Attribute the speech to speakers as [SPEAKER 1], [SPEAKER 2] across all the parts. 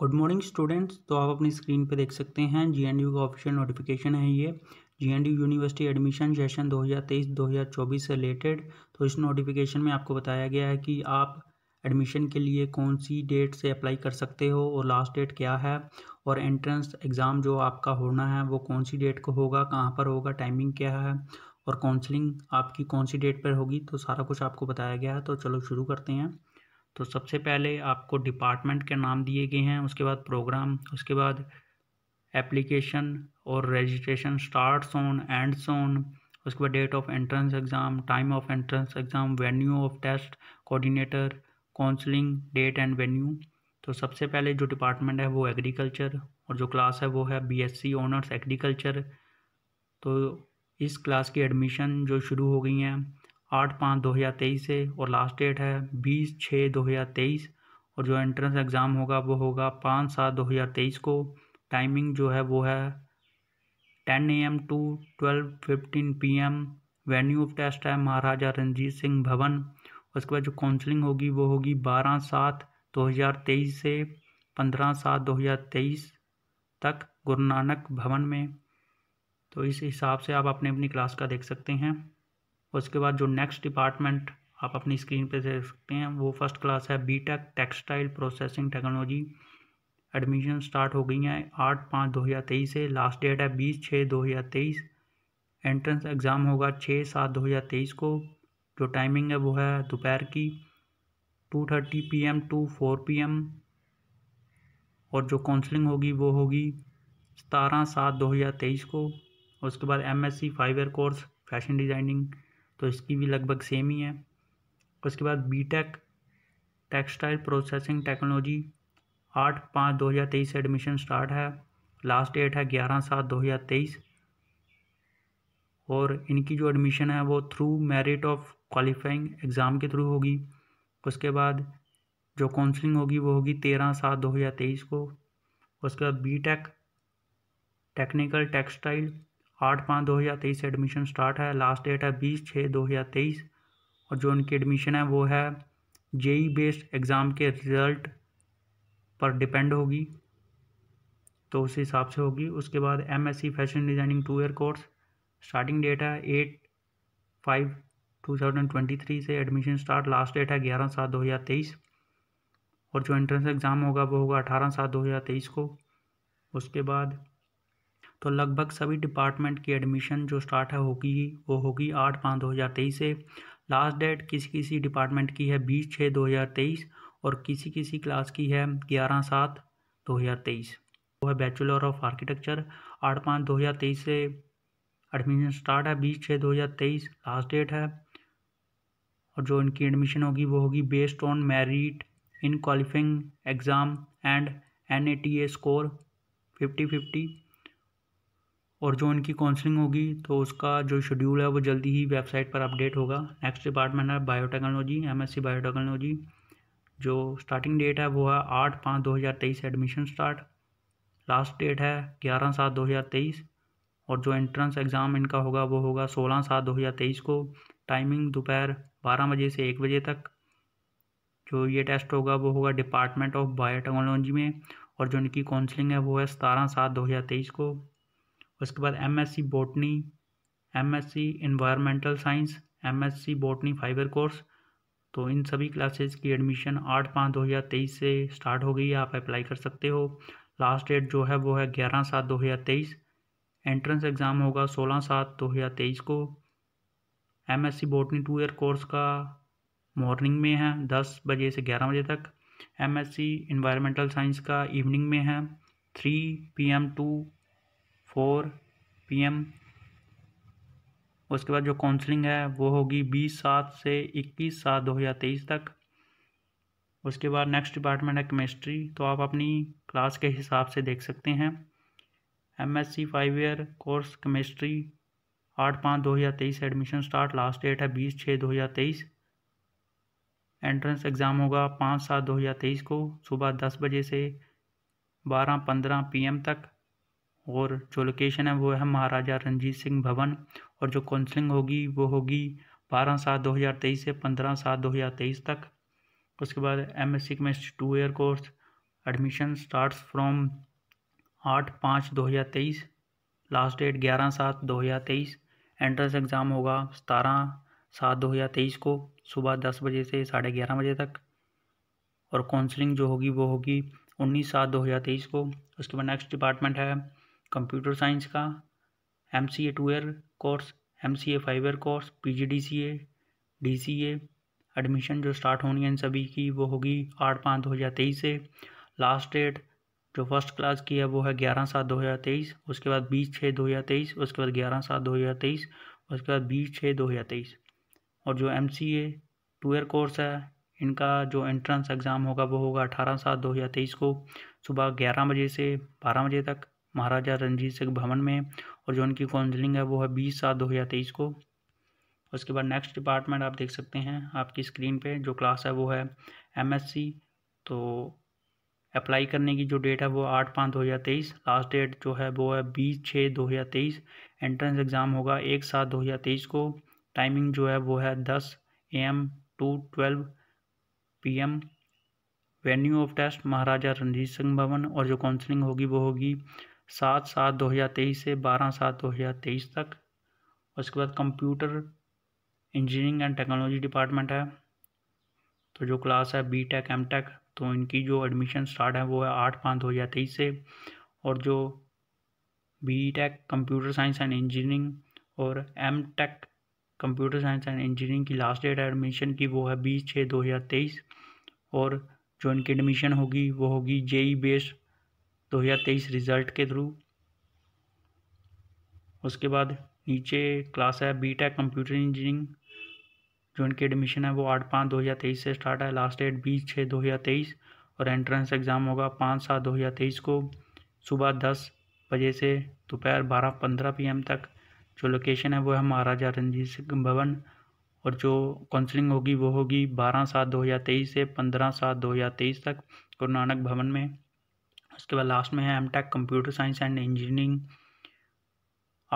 [SPEAKER 1] good morning students तो आप अपनी स्क्रीन पर देख सकते हैं जी एन यू का ऑफिशियल नोटिफिकेशन है ये G N U university admission session 2023-2024 से रिलेटेड तो इस नोटिफिकेशन में आपको बताया गया है कि आप एडमिशन के लिए कौन सी डेट से अप्लाई कर सकते हो और लास्ट डेट क्या है और एंट्रेंस एग्ज़ाम जो आपका होना है वो कौन सी डेट को होगा कहाँ पर होगा टाइमिंग क्या है और काउंसलिंग आपकी कौन सी डेट पर होगी तो सारा कुछ आपको बताया गया है तो चलो शुरू करते हैं तो सबसे पहले आपको डिपार्टमेंट के नाम दिए गए हैं उसके बाद प्रोग्राम उसके बाद एप्लीकेशन और registration start on ends on उसके बाद date of entrance exam time of entrance exam venue of test coordinator counselling date and venue तो सबसे पहले जो डिपार्टमेंट है वो एग्रीकल्चर और जो क्लास है वो है बीएससी ऑनर्स एग्रीकल्चर तो इस क्लास की एडमिशन जो शुरू हो गई हैं आठ पाँच दो हज़ार तेईस से और लास्ट डेट है बीस छः दो हज़ार तेईस और जो एंट्रेंस एग्ज़ाम होगा वो होगा पाँच सात दो हज़ार तेईस को टाइमिंग जो है वो है ten A M to twelve fifteen P M venue of test है महाराजा रंजीत सिंह भवन उसके बाद जो काउंसलिंग होगी वो होगी बारह सात दो हज़ार तेईस से पंद्रह सात दो हज़ार तेईस तक गुरु नानक भवन में तो इस हिसाब से आप अपनी अपनी क्लास का देख सकते हैं उसके बाद जो नेक्स्ट डिपार्टमेंट आप अपनी स्क्रीन पे देख सकते हैं वो फर्स्ट क्लास है B Tech textile processing technology admission start हो गई हैं आठ पाँच दो हज़ार तेईस से लास्ट डेट है बीस छः दो हज़ार तेईस एंट्रेंस एग्ज़ाम होगा छः सात दो हज़ार तेईस को जो टाइमिंग है वो है दोपहर की two thirty P M to four P M और जो काउंसलिंग होगी वो होगी सतारह सात दो हज़ार तेईस को उसके बाद M S C five year course fashion designing तो इसकी भी लगभग सेम ही है उसके बाद बीटेक टेक्सटाइल प्रोसेसिंग टेक्नोलॉजी आठ पाँच दो हज़ार तेईस से एडमिशन स्टार्ट है लास्ट डेट है ग्यारह सात दो हज़ार तेईस और इनकी जो एडमिशन है वो through merit of qualifying exam के थ्रू होगी उसके बाद जो काउंसलिंग होगी वो होगी तेरह सात दो हज़ार तेईस को उसके बाद बी टेक टेक्निकल टेक्सटाइल आठ पाँच दो हज़ार तेईस से एडमिशन स्टार्ट है लास्ट डेट है बीस छः दो हज़ार तेईस और जो उनकी एडमिशन है वो है जेई बेस्ड एग्ज़ाम के रिज़ल्ट पर डिपेंड होगी तो उस हिसाब से होगी उसके बाद M S C fashion designing two year course starting date है eight five two thousand twenty three से एडमिशन स्टार्ट लास्ट डेट है ग्यारह सात दो हज़ार तेईस और जो एंट्रेंस एग्ज़ाम होगा वो होगा अठारह सात दो हज़ार तेईस को उसके बाद तो लगभग सभी डिपार्टमेंट की एडमिशन जो स्टार्ट है होगी वो होगी आठ पाँच दो हज़ार तेईस से लास्ट डेट किसी किसी डिपार्टमेंट की है बीस छः दो हज़ार तेईस और किसी किसी क्लास की है ग्यारह सात दो हज़ार तेईस वो है बैचलर ऑफ आर्किटेक्चर आठ पाँच दो हज़ार तेईस से एडमिशन स्टार्ट है बीस छः दो हज़ार तेईस लास्ट डेट है और जो इनकी एडमिशन होगी वो होगी based on merit in qualifying exam and N A T A score fifty fifty और जो उनकी काउंसलिंग होगी तो उसका जो शेड्यूल है वो जल्दी ही वेबसाइट पर अपडेट होगा नेक्स्ट डिपार्टमेंट है बायोटेक्नोलॉजी एमएससी बायोटेक्नोलॉजी जो स्टार्टिंग डेट है वो है आठ पाँच दो हज़ार तेईस एडमिशन स्टार्ट लास्ट डेट है ग्यारह सात दो हज़ार तेईस और जो एंट्रेंस एग्ज़ाम इनका होगा वो होगा सोलह सात दो हज़ार तेईस को टाइमिंग दोपहर बारह बजे से एक बजे तक जो ये टेस्ट होगा वो होगा डिपार्टमेंट ऑफ बायोटेक्नोलॉजी में और जो इनकी काउंसलिंग है वो है सतारह सात दो हज़ार तेईस को उसके बाद MSc botany MSc environmental science MSc botany five year course तो इन सभी क्लासेस की एडमिशन आठ पाँच दो हज़ार तेईस से स्टार्ट हो गई है आप अप्लाई कर सकते हो लास्ट डेट जो है वो है ग्यारह सात दो हज़ार तेईस एंट्रेंस एग्ज़ाम होगा सोलह सात दो हज़ार तेईस को M S C botany two year course का मॉर्निंग में है दस बजे से ग्यारह बजे तक M S C environmental science का इवनिंग में है three P M to four P उसके बाद जो काउंसलिंग है वो होगी बीस सात से इक्कीस सात दो हज़ार तेईस तक उसके बाद नेक्स्ट डिपार्टमेंट है केमिस्ट्री तो आप अपनी क्लास के हिसाब से देख सकते हैं MSc five year course chemistry आठ पाँच दो हज़ार तेईस एडमिशन स्टार्ट लास्ट डेट है बीस छः दो हज़ार तेईस एंट्रेंस एग्ज़ाम होगा पाँच सात दो हज़ार तेईस को सुबह दस बजे से बारह पंद्रह पी तक और जो लोकेशन है वो है महाराजा रंजीत सिंह भवन और जो काउंसलिंग होगी वो होगी बारह सात दो हज़ार तेईस से पंद्रह सात दो हज़ार तेईस तक उसके बाद M S C chemistry two year course admission start from आठ पाँच दो हज़ार तेईस लास्ट डेट ग्यारह सात दो हज़ार तेईस एंट्रेंस एग्ज़ाम होगा सतारह सात दो हज़ार तेईस को सुबह दस बजे से साढ़े ग्यारह बजे तक और काउंसलिंग जो होगी वो होगी उन्नीस सात दो हज़ार तेईस को उसके बाद नेक्स्ट डिपार्टमेंट है कंप्यूटर साइंस का M C A two year course M C A five year course P G D C A D C A admission जो स्टार्ट होनी है इन सभी की वो होगी आठ पाँच दो हज़ार तेईस से लास्ट डेट जो फर्स्ट क्लास की है वो है ग्यारह सात दो हज़ार तेईस उसके बाद बीस छः दो हज़ार तेईस उसके बाद ग्यारह सात दो हज़ार तेईस उसके बाद बीस छः दो हज़ार तेईस और जो M C A two year course है इनका जो एंट्रेंस एग्ज़ाम होगा वो होगा अठारह सात दो हज़ार तेईस को सुबह ग्यारह बजे से बारह बजे तक महाराजा रंजीत सिंह भवन में और जो उनकी काउंसलिंग है वो है बीस सात दो हज़ार तेईस को उसके बाद नेक्स्ट डिपार्टमेंट आप देख सकते हैं आपकी स्क्रीन पे जो क्लास है वो है एमएससी तो अप्लाई करने की जो डेट है वो आठ पाँच दो हज़ार तेईस लास्ट डेट जो है वो है बीस छः दो हज़ार तेईस एंट्रेंस एग्ज़ाम होगा एक सात दो हज़ार तेईस को टाइमिंग जो है वो है दस A M to twelve P M venue of test Maharaja Ranjit Singh भवन और जो काउंसलिंग होगी वो होगी सात सात दो हज़ार तेईस से बारह सात दो हज़ार तेईस तक उसके बाद computer engineering and technology department है तो जो क्लास है बी टेक एम टेक तो इनकी जो एडमिशन स्टार्ट है वो है आठ पाँच दो हज़ार तेईस से और जो B tech computer science and engineering और M tech computer science and engineering की लास्ट डेट एडमिशन की वो है बीस छः दो हज़ार तेईस और जो इनकी एडमिशन होगी वो होगी जेई बेस्ड e 2023 रिज़ल्ट के थ्रू उसके बाद नीचे क्लास है बी टेक कंप्यूटर इंजीनियरिंग जो इनकी एडमिशन है वो आठ पाँच दो हज़ार तेईस से स्टार्ट है लास्ट डेट बीस छः दो हज़ार तेईस और एंट्रेंस एग्ज़ाम होगा पाँच सात दो हज़ार तेईस को सुबह दस बजे से दोपहर बारह पंद्रह पी तक जो लोकेशन है वो है महाराजा रंजीत सिंह भवन और जो काउंसलिंग होगी वो होगी बारह सात दो हज़ार तेईस से पंद्रह सात दो हज़ार तेईस तक गुरु नानक भवन में उसके बाद लास्ट में है M tech computer science and engineering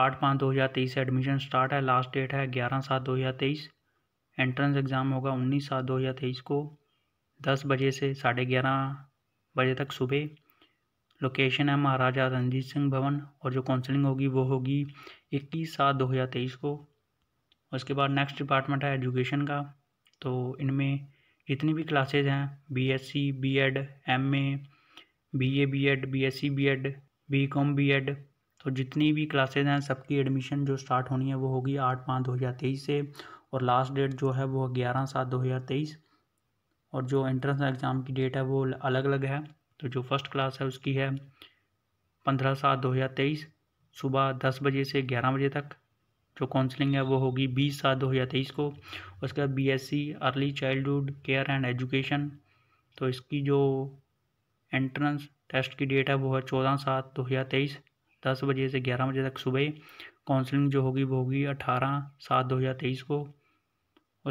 [SPEAKER 1] आठ पाँच दो हज़ार तेईस से एडमिशन स्टार्ट है लास्ट डेट है ग्यारह सात दो हज़ार तेईस एंट्रेंस एग्ज़ाम होगा उन्नीस सात दो हज़ार तेईस को दस बजे से साढ़े ग्यारह बजे तक सुबह लोकेशन है महाराजा रंजीत सिंह भवन और जो काउंसलिंग होगी वो होगी इक्कीस सात दो हज़ार तेईस को उसके बाद नेक्स्ट डिपार्टमेंट है एजुकेशन का तो इनमें जितनी भी क्लासेज हैं B B S C Ed M A B A B Ed B S C B Ed B com B Ed तो जितनी भी क्लासेज हैं सबकी एडमिशन जो स्टार्ट होनी है वो होगी आठ पाँच दो हज़ार तेईस से और लास्ट डेट जो है वो ग्यारह सात दो हज़ार तेईस और जो एंट्रेंस एग्ज़ाम की डेट है वो अलग अलग है तो जो फर्स्ट क्लास है उसकी है पंद्रह सात दो हज़ार तेईस सुबह दस बजे से ग्यारह बजे तक जो काउंसलिंग है वो होगी बीस सात दो हज़ार तेईस को उसके बाद B S C early childhood care and education तो इसकी जो एंट्रेंस टेस्ट की डेट है वो है चौदह सात दो हज़ार तेईस दस बजे से ग्यारह बजे तक सुबह काउंसलिंग जो होगी वो होगी अठारह सात दो हज़ार तेईस को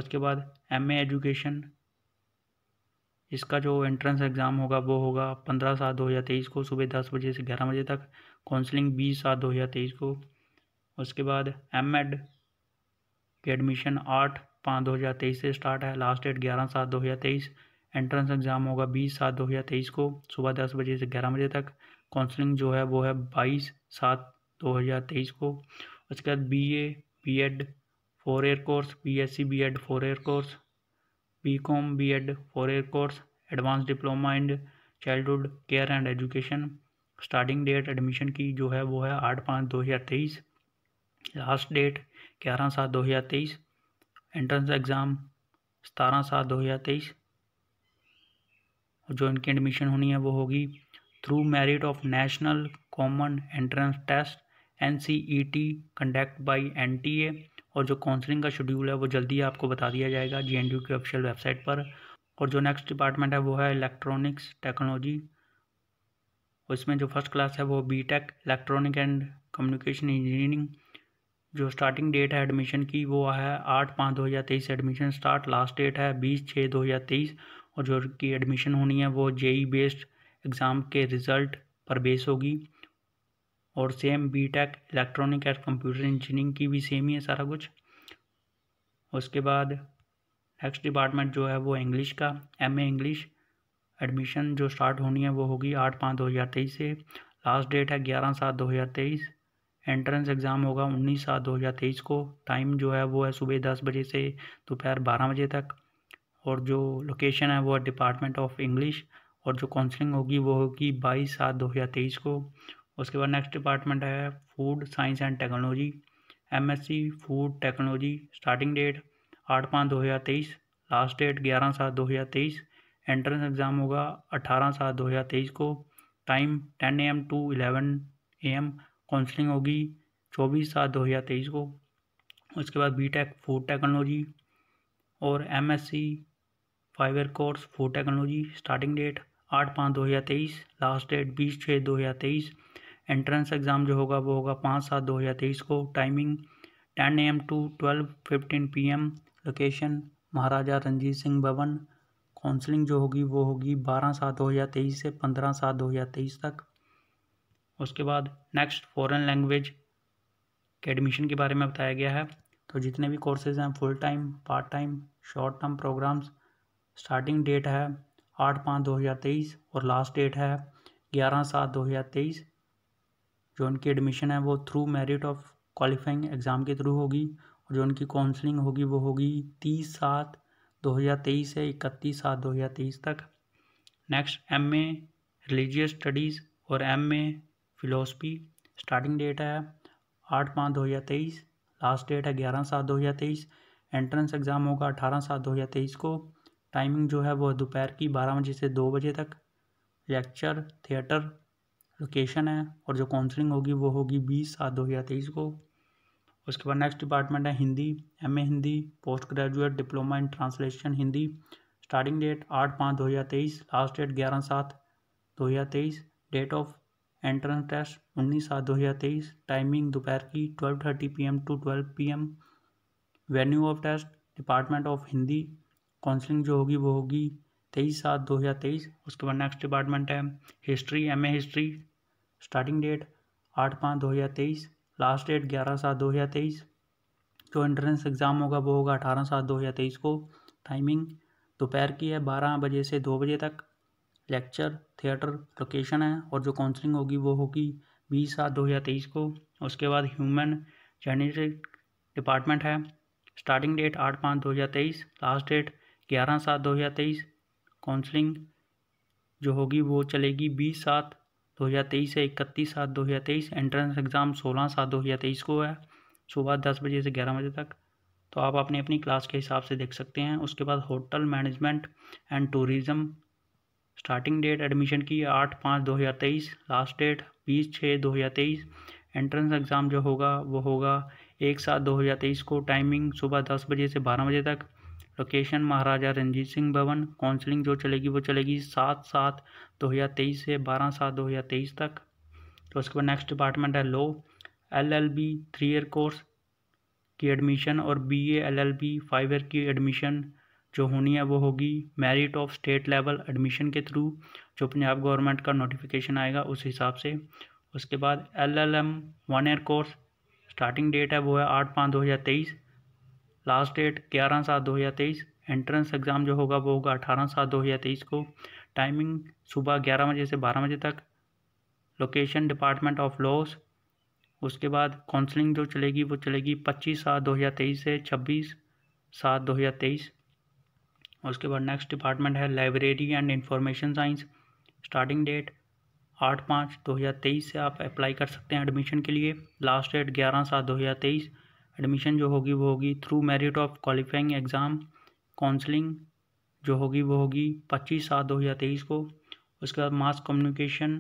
[SPEAKER 1] उसके बाद एम एजुकेशन इसका जो एंट्रेंस एग्ज़ाम होगा वो होगा पंद्रह सात दो हज़ार तेईस को सुबह दस बजे से ग्यारह बजे तक काउंसलिंग बीस सात दो हज़ार तेईस को उसके बाद एम एड के एडमिशन आठ पाँच दो हज़ार तेईस से स्टार्ट है लास्ट डेट ग्यारह सात दो हज़ार तेईस एंट्रेंस एग्ज़ाम होगा बीस सात दो हज़ार तेईस को सुबह दस बजे से ग्यारह बजे तक काउंसलिंग जो है वो है बाईस सात दो हज़ार तेईस को उसके बाद B A B Ed four year course B S C B Ed four year course B com B Ed four year course advance diploma and childhood care and education starting date admission की जो है वो है आठ पाँच दो हज़ार तेईस लास्ट डेट ग्यारह सात दो हज़ार तेईस एंट्रेंस एग्ज़ाम सतारह सात दो हज़ार तेईस और जो इनकी एडमिशन होनी है वो होगी through merit of national common entrance test N C E T conduct by N T A और जो काउंसलिंग का शेड्यूल है वो जल्दी आपको बता दिया जाएगा जी एन डी की ऑफिशियल वेबसाइट पर और जो नेक्स्ट डिपार्टमेंट है वो है इलेक्ट्रॉनिक्स टेक्नोलॉजी और इसमें जो फर्स्ट क्लास है वो B tech electronic and communication engineering जो स्टार्टिंग डेट है एडमिशन की वो है आठ पाँच दो हज़ार तेईस एडमिशन स्टार्ट लास्ट डेट है बीस छः दो हज़ार तेईस और जो की एडमिशन होनी है वो जेई बेस्ड एग्ज़ाम के रिज़ल्ट पर बेस होगी और same B tech electronic and computer engineering की भी सेम ही है सारा कुछ उसके बाद नेक्स्ट डिपार्टमेंट जो है वो इंग्लिश का एम ए इंग्लिश एडमिशन जो स्टार्ट होनी है वो होगी आठ पाँच दो हज़ार तेईस से लास्ट डेट है ग्यारह सात दो हज़ार तेईस एंट्रेंस एग्ज़ाम होगा उन्नीस सात दो हज़ार तेईस को टाइम जो है वो है सुबह दस बजे से दोपहर बारह बजे तक और जो लोकेशन है वो है डिपार्टमेंट ऑफ इंग्लिश और जो काउंसलिंग होगी वो होगी बाईस सात दो हज़ार तेईस को उसके बाद नेक्स्ट डिपार्टमेंट है food science and technology C food technology starting date आठ पाँच दो हज़ार तेईस लास्ट डेट ग्यारह सात दो हज़ार तेईस एंट्रेंस एग्ज़ाम होगा अठारह सात दो हज़ार तेईस को time ten A M to eleven A M counselling होगी चौबीस सात दो हज़ार तेईस को उसके बाद बी टेक फूड टेक्नोलॉजी और M S C five year course food technology starting date आठ पाँच दो हज़ार तेईस लास्ट डेट बीस छः दो हज़ार तेईस एंट्रेंस एग्ज़ाम जो होगा वो होगा पाँच सात दो हज़ार तेईस को timing ten A M to twelve fifteen P M location Maharaja Ranjit Singh Bhavan counselling जो होगी वो होगी बारह सात दो हज़ार तेईस से पंद्रह सात दो हज़ार तेईस तक उसके बाद नेक्स्ट फॉरेन लैंग्वेज के एडमिशन के बारे में बताया गया है तो जितने भी कोर्सेज़ हैं full time part time short term programmes starting date है आठ पाँच दो हज़ार तेईस और लास्ट डेट है ग्यारह सात दो हज़ार तेईस जो उनकी एडमिशन है वो through merit of qualifying exam के थ्रू होगी और जो उनकी काउंसलिंग होगी वो होगी तीस सात दो हज़ार तेईस से इकतीस सात दो हज़ार तेईस तक next M A religious studies और M A philosophy starting date है आठ पाँच दो हज़ार तेईस लास्ट डेट है ग्यारह सात दो हज़ार तेईस एंट्रेंस एग्ज़ाम होगा अठारह सात दो हज़ार तेईस को टाइमिंग जो है वो दोपहर की बारह बजे से दो बजे तक लेक्चर थिएटर लोकेशन है और जो काउंसलिंग होगी वो होगी बीस सात दो हज़ार तेईस को उसके बाद नेक्स्ट डिपार्टमेंट है Hindi M A Hindi post graduate diploma in translation Hindi starting date आठ पाँच दो हज़ार तेईस लास्ट डेट ग्यारह सात दो हज़ार तेईस डेट ऑफ एंट्रेंस टेस्ट उन्नीस सात दो हज़ार तेईस टाइमिंग दोपहर की twelve thirty P M to twelve P M venue of test department of Hindi counselling जो होगी वो होगी तेईस सात दो हज़ार तेईस उसके बाद नेक्स्ट डिपार्टमेंट है history M A history starting date आठ पाँच दो हज़ार तेईस लास्ट डेट ग्यारह सात दो हज़ार तेईस जो एंट्रेंस एग्ज़ाम होगा वो होगा अठारह सात दो हज़ार तेईस को टाइमिंग दोपहर की है बारह बजे से दो बजे तक लेक्चर थिएटर लोकेशन है और जो काउंसलिंग होगी वो होगी बीस सात दो हज़ार तेईस को उसके बाद ह्यूमन जेनेटिक डिपार्टमेंट है स्टार्टिंग डेट आठ पाँच दो हज़ार तेईस लास्ट डेट ग्यारह सात दो हज़ार तेईस काउंसलिंग जो होगी वो चलेगी बीस सात दो हज़ार तेईस से इकतीस सात दो हज़ार तेईस एंट्रेंस एग्ज़ाम सोलह सात दो हज़ार तेईस को है सुबह दस बजे से ग्यारह बजे तक तो आप अपनी अपनी क्लास के हिसाब से देख सकते हैं उसके बाद hotel management and tourism starting date admission की आठ पाँच दो हज़ार तेईस लास्ट डेट बीस छः दो हज़ार तेईस एंट्रेंस एग्ज़ाम जो होगा वो होगा एक सात दो हज़ार तेईस को टाइमिंग सुबह दस बजे से बारह बजे तक लोकेशन महाराजा रंजीत सिंह भवन काउंसलिंग जो चलेगी वो चलेगी सात सात दो हज़ार तेईस से बारह सात दो हज़ार तेईस तक तो उसके बाद नेक्स्ट डिपार्टमेंट है law L L B three year course की एडमिशन और B A L L B five year की एडमिशन जो होनी है वो होगी merit of state level admission के थ्रू जो पंजाब गवर्नमेंट का नोटिफिकेशन आएगा उस हिसाब से उसके बाद L L M one year course starting date है वो है आठ पाँच दो हज़ार तेईस लास्ट डेट ग्यारह सात दो हज़ार तेईस एंट्रेंस एग्ज़ाम जो होगा वो होगा अठारह सात दो हज़ार तेईस को टाइमिंग सुबह ग्यारह बजे से बारह बजे तक लोकेशन डिपार्टमेंट ऑफ लॉस उसके बाद काउंसलिंग जो चलेगी वो चलेगी पच्चीस सात दो हज़ार तेईस से छब्बीस सात दो हज़ार तेईस उसके बाद नेक्स्ट डिपार्टमेंट है library and information science starting date आठ पाँच दो हज़ार तेईस से आप अप्लाई कर सकते हैं एडमिशन के लिए लास्ट डेट ग्यारह सात दो हज़ार तेईस एडमिशन जो होगी वो होगी through merit of qualifying exam counselling जो होगी वो होगी पच्चीस सात दो हज़ार तेईस को उसके बाद mass communication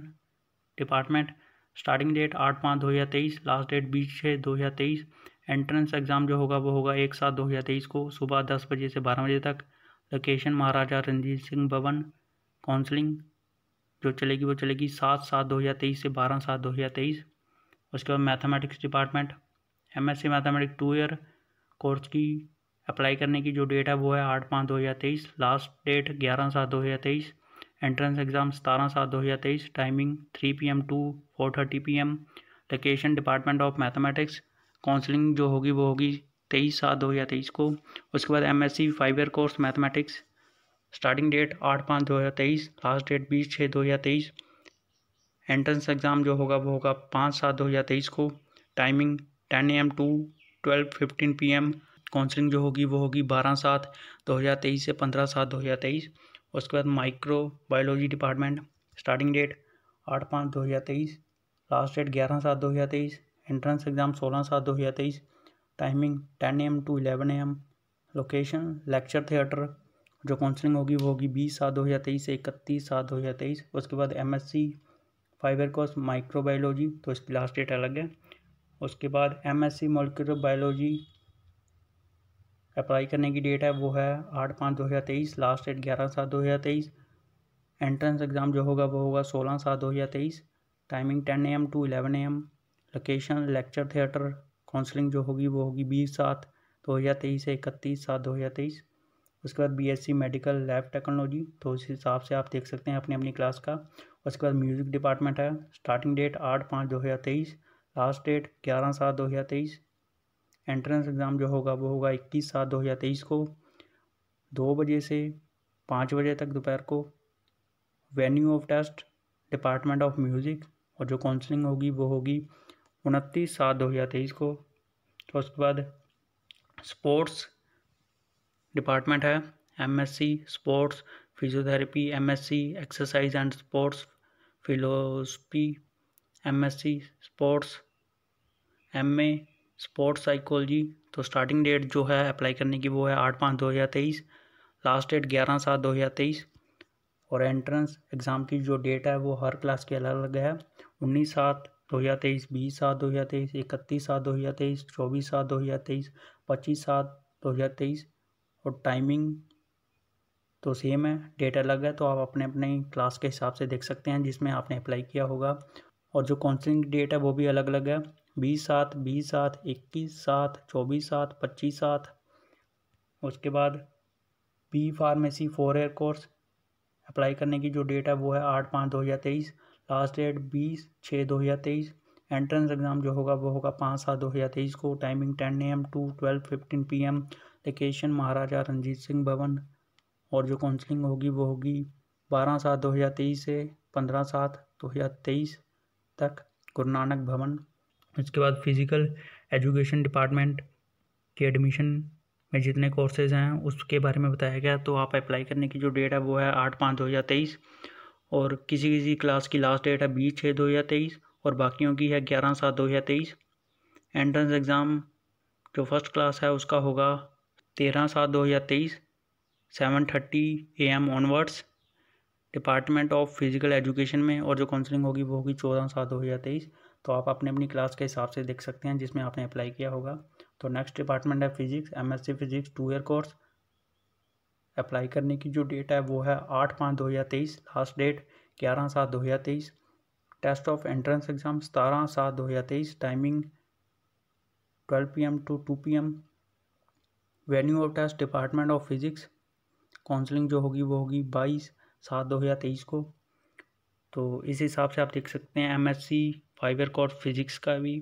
[SPEAKER 1] department starting date आठ पाँच दो हज़ार तेईस लास्ट डेट बीस छः दो हज़ार तेईस एंट्रेंस एग्ज़ाम जो होगा वो होगा एक सात दो हज़ार तेईस को सुबह दस बजे से बारह बजे तक लोकेशन महाराजा रंजीत सिंह भवन काउंसलिंग जो चलेगी वो चलेगी सात सात दो हज़ार तेईस से बारह सात दो हज़ार तेईस उसके बाद mathematics department M C mathematics two year course की अप्लाई करने की जो डेट है वो है आठ पाँच दो हज़ार तेईस लास्ट डेट ग्यारह सात दो हज़ार तेईस एंट्रेंस एग्ज़ाम सतारह सात दो हज़ार तेईस timing three P M to four thirty P M location department of mathematics counselling जो होगी वो होगी तेईस सात दो हज़ार तेईस को उसके बाद M S C five year course mathematics starting date आठ पाँच दो हज़ार तेईस लास्ट डेट बीस छः दो हज़ार तेईस एंट्रेंस एग्ज़ाम जो होगा वो होगा पाँच सात दो हज़ार तेईस को timing ten A M to twelve fifteen P M counselling जो होगी वो होगी बारह सात दो हज़ार तेईस से पंद्रह सात दो हज़ार तेईस उसके बाद micro biology department starting date आठ पाँच दो हज़ार तेईस लास्ट डेट ग्यारह सात दो हज़ार तेईस एंट्रेंस एग्ज़ाम सोलह सात दो हज़ार तेईस timing ten M to eleven M location lecture theatre जो काउंसलिंग होगी वो होगी बीस सात दो हज़ार तेईस से इकतीस सात दो हज़ार तेईस उसके बाद M S C five year course microbiology तो इसकी लास्ट डेट अलग है उसके बाद M S C molecular biology apply करने की डेट है वो है आठ पाँच दो हज़ार तेईस लास्ट डेट ग्यारह सात दो हज़ार तेईस एंट्रेंस एग्ज़ाम जो होगा वो होगा सोलह सात दो हज़ार तेईस timing ten M to eleven M location lecture theatre counselling जो होगी वो होगी बीस सात दो हज़ार तेईस से इकतीस सात दो हज़ार तेईस उसके बाद बीएससी मेडिकल लैब टेक्नोलॉजी तो उस हिसाब से आप देख सकते हैं अपनी अपनी क्लास का उसके बाद म्यूज़िक डिपार्टमेंट है स्टार्टिंग डेट आठ पाँच दो हज़ार तेईस लास्ट डेट ग्यारह सात दो हज़ार तेईस एंट्रेंस एग्ज़ाम जो होगा वो होगा इक्कीस सात दो हज़ार तेईस को दो बजे से पाँच बजे तक दोपहर को venue of test department of music और जो काउंसलिंग होगी वो होगी उनतीस सात दो हज़ार तेईस को तो उसके बाद स्पोर्ट्स डिपार्टमेंट है MSc sports physiotherapy MSc exercise and sports philosophy MSc sports MA sports psychology तो स्टार्टिंग डेट जो है अप्लाई करने की वो है आठ पाँच दो हज़ार तेईस लास्ट डेट ग्यारह सात दो हज़ार तेईस और एंट्रेंस एग्ज़ाम की जो डेट है वो हर क्लास की अलग अलग है उन्नीस सात दो हज़ार तेईस बीस सात दो हज़ार तेईस इकतीस सात दो हज़ार तेईस चौबीस सात दो हज़ार तेईस पच्चीस सात दो हज़ार तेईस और टाइमिंग तो सेम है डेट अलग है तो आप अपने अपने क्लास के हिसाब से देख सकते हैं जिसमें आपने अप्लाई किया होगा और जो काउंसलिंग डेट है वो भी अलग अलग है बीस सात बीस सात इक्कीस सात चौबीस सात पच्चीस सात उसके बाद B pharmacy four year course apply करने की जो डेट है वो है आठ पाँच दो हज़ार तेईस लास्ट डेट बीस छः दो हज़ार तेईस एंट्रेंस एग्ज़ाम जो होगा वो होगा पाँच सात दो हज़ार तेईस को timing ten A M to twelve fifteen P M location Maharaja Ranjit Singh भवन और जो काउंसलिंग होगी वो होगी बारह सात दो हज़ार तेईस से पंद्रह सात दो हज़ार तेईस तक गुरु नानक भवन उसके बाद फिज़िकल एजुकेशन डिपार्टमेंट के एडमिशन में जितने कोर्सेज़ हैं उसके बारे में बताया गया तो आप अप्लाई करने की जो डेट है वो है आठ पाँच दो हज़ार तेईस और किसी किसी क्लास की लास्ट डेट है बीस छः दो हज़ार तेईस और बाकियों की है ग्यारह सात दो हज़ार तेईस एंट्रेंस एग्ज़ाम जो फर्स्ट क्लास है उसका होगा तेरह सात दो हज़ार तेईस seven thirty A M onwards department of physical education में और जो काउंसलिंग होगी वो होगी चौदह सात दो हज़ार तेईस तो आप अपने अपनी क्लास के हिसाब से देख सकते हैं जिसमें आपने अप्लाई किया होगा तो नेक्स्ट डिपार्टमेंट है physics MSc physics two year course apply करने की जो डेट है वो है आठ पाँच दो हज़ार तेईस लास्ट डेट ग्यारह सात दो हज़ार तेईस टेस्ट ऑफ एंट्रेंस एग्ज़ाम सतारह सात दो हज़ार तेईस timing twelve P M to two P M venue of test department of physics counselling जो होगी वो होगी बाईस सात दो हज़ार तेईस को तो इस हिसाब से आप देख सकते हैं एमएससी फाइबर कोर्स फिज़िक्स का भी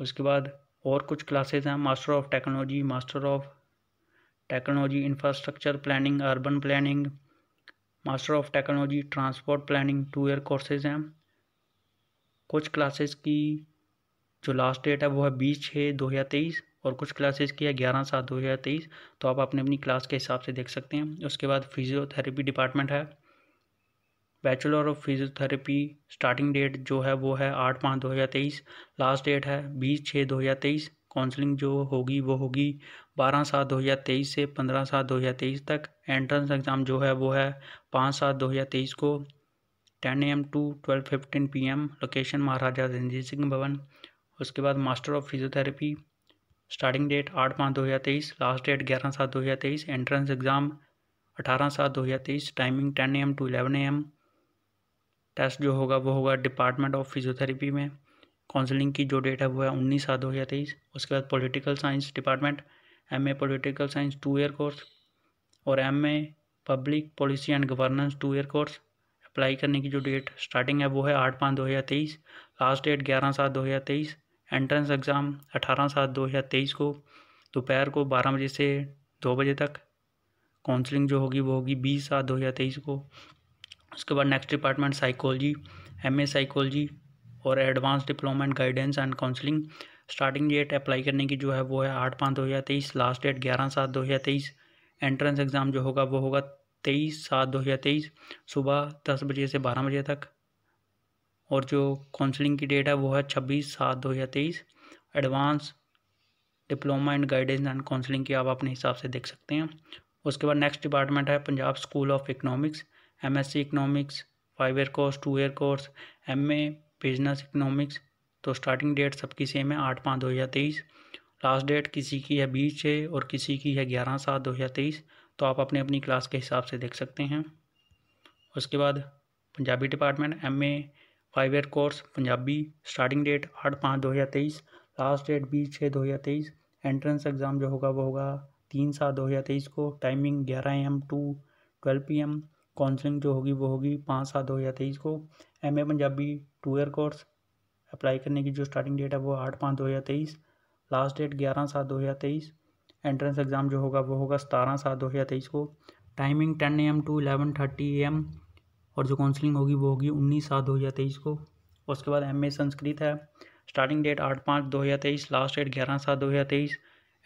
[SPEAKER 1] उसके बाद और कुछ क्लासेस हैं master of technology master of technology infrastructure planning urban planning master of technology transport planning two year courses हैं कुछ क्लासेस की जो लास्ट डेट है वो है बीस छः दो हज़ार तेईस और कुछ क्लासेस की है ग्यारह सात दो हज़ार तेईस तो आप अपने अपनी क्लास के हिसाब से देख सकते हैं उसके बाद फिजियोथेरेपी डिपार्टमेंट है bachelor of physiotherapy starting date जो है वो है आठ पाँच दो हज़ार तेईस लास्ट डेट है बीस छः दो हज़ार तेईस काउंसलिंग जो होगी वो होगी बारह सात दो हज़ार तेईस से पंद्रह सात दो हज़ार तेईस तक एंट्रेंस एग्ज़ाम जो है वो है पाँच सात दो हज़ार तेईस को ten A M to twelve fifteen P M location Maharaja Ranjit Singh Bhavan उसके बाद master of physiotherapy starting date आठ पाँच दो हज़ार तेईस लास्ट डेट ग्यारह सात दो हज़ार तेईस एंट्रेंस एग्ज़ाम अठारह सात दो हज़ार तेईस timing ten M to eleven AM test जो होगा वो होगा डिपार्टमेंट ऑफ फिजियोथेरेपी में काउंसलिंग की जो डेट है वो है उन्नीस सात दो हज़ार तेईस उसके बाद political science department M A political science two year course और M A public policy and governance two year course apply करने की जो डेट स्टार्टिंग है वो है आठ पाँच दो हज़ार तेईस लास्ट डेट ग्यारह सात दो हज़ार तेईस एंट्रेंस एग्ज़ाम अठारह सात दो हज़ार तेईस को दोपहर को बारह बजे से दो बजे तक काउंसलिंग जो होगी वो होगी बीस सात दो हज़ार तेईस को उसके बाद next department psychology M A psychology और advance diploma guidance and counselling starting date apply करने की जो है वो है आठ पाँच दो हज़ार तेईस लास्ट डेट ग्यारह सात दो हज़ार तेईस एंट्रेंस एग्ज़ाम जो होगा वो होगा तेईस सात दो हज़ार तेईस सुबह दस बजे से बारह बजे तक और जो काउंसलिंग की डेट है वो है छब्बीस सात दो हज़ार तेईस advance diploma and guidance and counselling की आप अपने हिसाब से देख सकते हैं उसके बाद नेक्स्ट डिपार्टमेंट है Punjab school of economics MSc economics five year course two year course MA business economics तो स्टार्टिंग डेट सबकी सेम है आठ पाँच दो हज़ार तेईस लास्ट डेट किसी की है बीस छः और किसी की है ग्यारह सात दो हज़ार तेईस तो आप अपने अपनी क्लास के हिसाब से देख सकते हैं उसके बाद Punjabi department M A five year course Punjabi starting date आठ पाँच दो हज़ार तेईस लास्ट डेट बीस छः दो हज़ार तेईस एंट्रेंस एग्ज़ाम जो होगा वो होगा तीन सात दो हज़ार तेईस को टाइमिंग ग्यारह AM to twelve P M counselling जो होगी वो होगी पाँच सात दो हज़ार तेईस को M A Punjabi two year course apply करने की जो स्टार्टिंग डेट है वो आठ पाँच दो हज़ार तेईस लास्ट डेट ग्यारह सात दो हज़ार तेईस एंट्रेंस एग्ज़ाम जो होगा वो होगा सतारह सात दो हज़ार तेईस को timing ten A M to eleven thirty A M और जो काउंसलिंग होगी वो होगी उन्नीस सात दो हज़ार तेईस को उसके बाद एम संस्कृत है स्टार्टिंग डेट आठ पाँच दो हज़ार तेईस लास्ट डेट ग्यारह सात दो हज़ार तेईस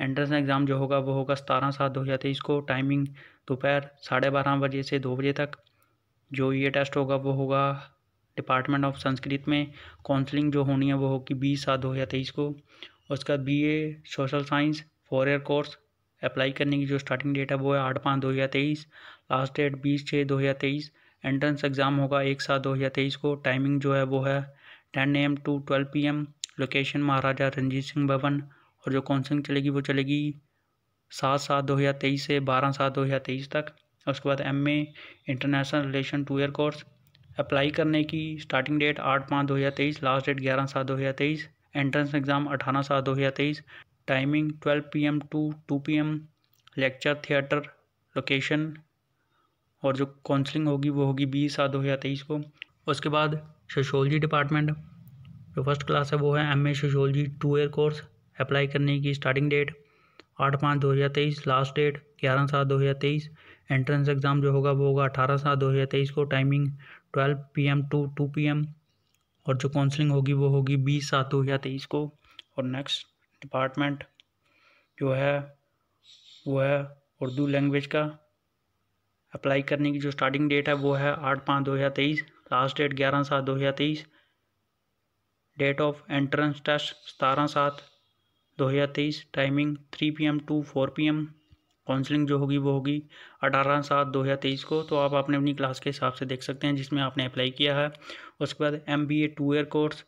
[SPEAKER 1] एंट्रेंस एग्ज़ाम जो होगा वो होगा सतारह सात दो हज़ार तेईस को टाइमिंग दोपहर साढ़े बारह बजे से दो बजे तक जो ये टेस्ट होगा वो होगा डिपार्टमेंट ऑफ संस्कृत में काउंसलिंग जो होनी है वो होगी बीस सात दो हज़ार तेईस को उसका B A social science four year course apply करने की जो स्टार्टिंग डेट है वो है आठ पाँच दो हज़ार तेईस लास्ट डेट बीस छः दो हज़ार तेईस एंट्रेंस एग्ज़ाम होगा एक सात दो हज़ार तेईस को टाइमिंग जो है वो है ten A M to twelve P M location Maharaja Ranjit Singh भवन और जो काउंसलिंग चलेगी वो चलेगी सात सात दो हज़ार तेईस से बारह सात दो हज़ार तेईस तक उसके बाद M A international relation two year course apply करने की स्टार्टिंग डेट आठ पाँच दो हज़ार तेईस लास्ट डेट ग्यारह सात दो हज़ार तेईस एंट्रेंस एग्ज़ाम अठारह सात दो हज़ार तेईस timing twelve P M to two P M lecture theatre location और जो काउंसलिंग होगी वो होगी बीस सात दो हज़ार तेईस को उसके बाद सोशोलॉजी डिपार्टमेंट जो फर्स्ट क्लास है वो है M A sociology two year course apply करने की स्टार्टिंग डेट आठ पाँच दो हज़ार तेईस लास्ट डेट ग्यारह सात दो हज़ार तेईस एंट्रेंस एग्ज़ाम जो होगा वो होगा अठारह सात दो हज़ार तेईस को timing twelve P M to two P M और जो काउंसलिंग होगी वो होगी बीस सात दो हज़ार तेईस को और नेक्स्ट डिपार्टमेंट जो है वो है उर्दू लैंग्वेज का अप्लाई करने की जो स्टार्टिंग डेट है वो है आठ पाँच दो हज़ार तेईस लास्ट डेट ग्यारह सात दो हज़ार तेईस डेट ऑफ एंट्रेंस टेस्ट सतारह सात दो हज़ार तेईस timing three P M to four P M counselling जो होगी वो होगी अठारह सात दो हज़ार तेईस को तो आप अपने अपनी क्लास के हिसाब से देख सकते हैं जिसमें आपने अप्लाई किया है उसके बाद M B A two year course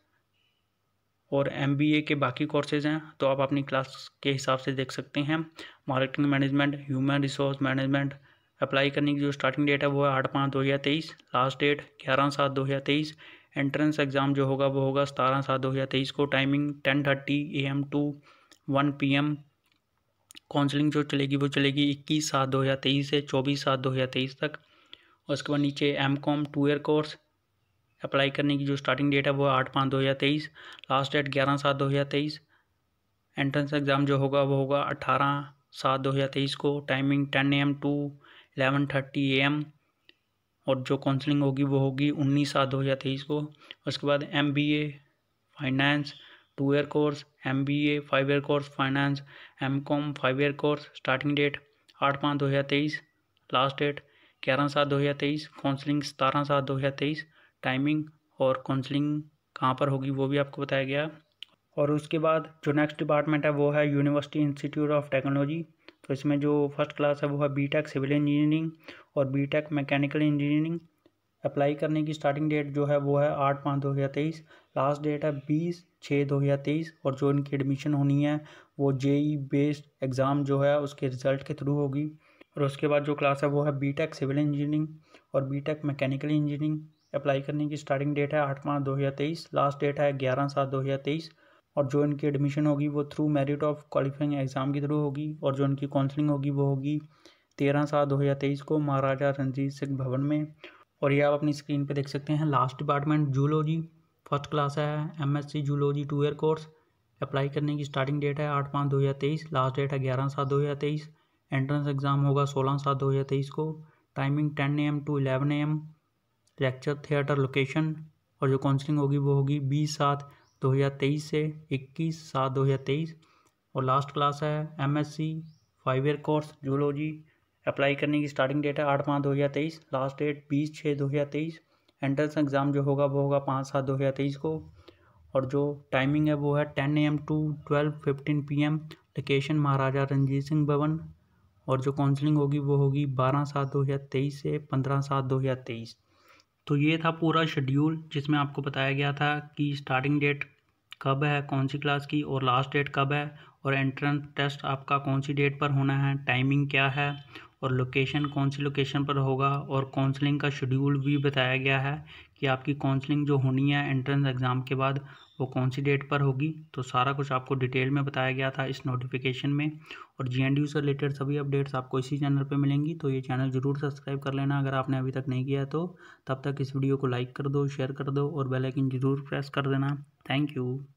[SPEAKER 1] और एम बी ए के बाकी कोर्सेज हैं तो आप अपनी क्लास के हिसाब से देख सकते हैं marketing management human resource management apply करने की जो स्टार्टिंग डेट है वो है आठ पाँच दो हज़ार तेईस लास्ट डेट ग्यारह सात दो हज़ार तेईस एंट्रेंस एग्ज़ाम जो होगा वो होगा सतारह सात दो हज़ार तेईस को timing ten thirty A M to one P M counselling जो चलेगी वो चलेगी इक्कीस सात दो हज़ार तेईस से चौबीस सात दो हज़ार तेईस तक उसके बाद नीचे M com two year course apply करने की जो स्टार्टिंग डेट है वो आठ पाँच दो हज़ार तेईस लास्ट डेट ग्यारह सात दो हज़ार तेईस एंट्रेंस एग्ज़ाम जो होगा वो होगा अट्ठारह सात दो हज़ार तेईस को timing ten M to eleven thirty A M और जो काउंसलिंग होगी वो होगी उन्नीस सात दो हज़ार तेईस को उसके बाद M B A finance two year course M B A five year course finance M com five year course starting date आठ पाँच दो हज़ार तेईस लास्ट डेट ग्यारह सात दो हज़ार तेईस काउंसलिंग सतारह सात दो हज़ार तेईस टाइमिंग और काउंसलिंग कहाँ पर होगी वो भी आपको बताया गया और उसके बाद जो नेक्स्ट डिपार्टमेंट है वो है यूनिवर्सिटी इंस्टीट्यूट ऑफ टेक्नोलॉजी तो इसमें जो फर्स्ट क्लास है वो है बीटेक सिविल इंजीनियरिंग और बीटेक मैकेनिकल इंजीनियरिंग अप्लाई करने की स्टार्टिंग डेट जो है वो है आठ पाँच दो हज़ार तेईस लास्ट डेट है बीस छः दो हज़ार तेईस और जो इनकी एडमिशन होनी है वो ई बेस्ड एग्ज़ाम जो है उसके रिज़ल्ट के थ्रू होगी और उसके बाद जो क्लास है वो है टेक सिविल इंजीनियरिंग और टेक मैकेनिकल इंजीनियरिंग अप्लाई करने की स्टार्टिंग डेट है आठ पाँच दो हज़ार तेईस लास्ट डेट है ग्यारह सात दो हज़ार तेईस और जो इनकी एडमिशन होगी वो through merit of qualifying exam के थ्रू होगी और जो इनकी काउंसलिंग होगी वो होगी तेरह सात दो हज़ार तेईस को महाराजा रंजीत सिंह भवन में और ये आप अपनी स्क्रीन पे देख सकते हैं last department zoology first class है M S C zoology two year course apply करने की स्टार्टिंग डेट है आठ पाँच दो हज़ार तेईस लास्ट डेट है ग्यारह सात दो हज़ार तेईस एंट्रेंस एग्ज़ाम होगा सोलह सात दो हज़ार तेईस को timing ten A M to eleven A M lecture theatre location और जो काउंसलिंग होगी वो होगी बीस सात दो हज़ार तेईस से इक्कीस सात दो हज़ार तेईस और लास्ट क्लास है M S C five year course zoology apply करने की स्टार्टिंग डेट है आठ पाँच दो हज़ार तेईस लास्ट डेट बीस छः दो हज़ार तेईस एंट्रेंस एग्ज़ाम जो होगा वो होगा पाँच सात दो हज़ार तेईस को और जो टाइमिंग है वो है ten A M to twelve fifteen P M location Maharaja Ranjit Singh भवन और जो काउंसलिंग होगी वो होगी बारह सात दो हज़ार तेईस से पंद्रह सात दो हज़ार तेईस तो ये था पूरा शेड्यूल जिसमें आपको बताया गया था कि स्टार्टिंग डेट कब है कौन सी क्लास की और लास्ट डेट कब है और एंट्रेंस टेस्ट आपका कौन सी डेट पर होना है टाइमिंग क्या है और लोकेशन कौन सी लोकेशन पर होगा और काउंसलिंग का शेड्यूल भी बताया गया है कि आपकी काउंसलिंग जो होनी है एंट्रेंस एग्ज़ाम के बाद वो कौन सी डेट पर होगी तो सारा कुछ आपको डिटेल में बताया गया था इस नोटिफिकेशन में और जी एंड यू से रिलेटेड सभी अपडेट्स आपको इसी चैनल पर मिलेंगी तो ये चैनल ज़रूर सब्सक्राइब कर लेना अगर आपने अभी तक नहीं किया तो तब तक इस वीडियो को लाइक कर दो शेयर कर दो और बेलाइकिन ज़रूर प्रेस कर देना थैंक यू